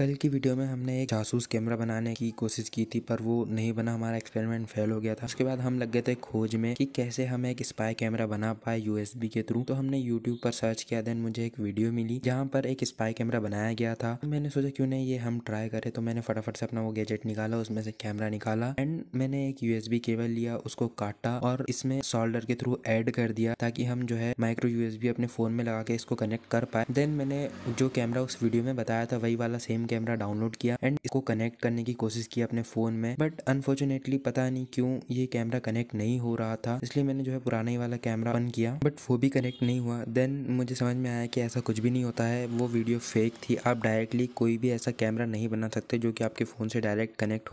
कल की वीडियो में हमने एक जासूस कैमरा बनाने की कोशिश की थी पर वो नहीं बना हमारा एक्सपेरिमेंट फेल हो गया था उसके बाद हम लग गए थे खोज में कि कैसे हम एक स्पाई कैमरा बना पाए यूएसबी के थ्रू तो हमने यूट्यूब पर सर्च किया देन मुझे एक वीडियो मिली जहाँ पर एक स्पाई कैमरा बनाया गया था तो मैंने सोचा क्यों नहीं ये हम ट्राई करें तो मैंने फटाफट से अपना वो गैजेट निकाला उसमें से कैमरा निकाला एंड मैंने एक यूएसबी केबल लिया उसको काटा और इसमें सोल्डर के थ्रू एड कर दिया ताकि हम जो है माइक्रो यूएसबी अपने फोन में लगा के इसको कनेक्ट कर पाए देन मैंने जो कैमरा उस वीडियो में बताया था वही वाला सेम कैमरा डाउनलोड किया एंड इसको कनेक्ट करने की कोशिश की अपने फ़ोन में बट अनफॉर्चुनेटली पता नहीं क्यों ये कैमरा कनेक्ट नहीं हो रहा था इसलिए मैंने जो है पुराना ही वाला कैमरा ऑन किया बट वो भी कनेक्ट नहीं हुआ देन मुझे समझ में आया कि ऐसा कुछ भी नहीं होता है वो वीडियो फेक थी आप डायरेक्टली कोई भी ऐसा कैमरा नहीं बना सकते जो कि आपके फ़ोन से डायरेक्ट कनेक्ट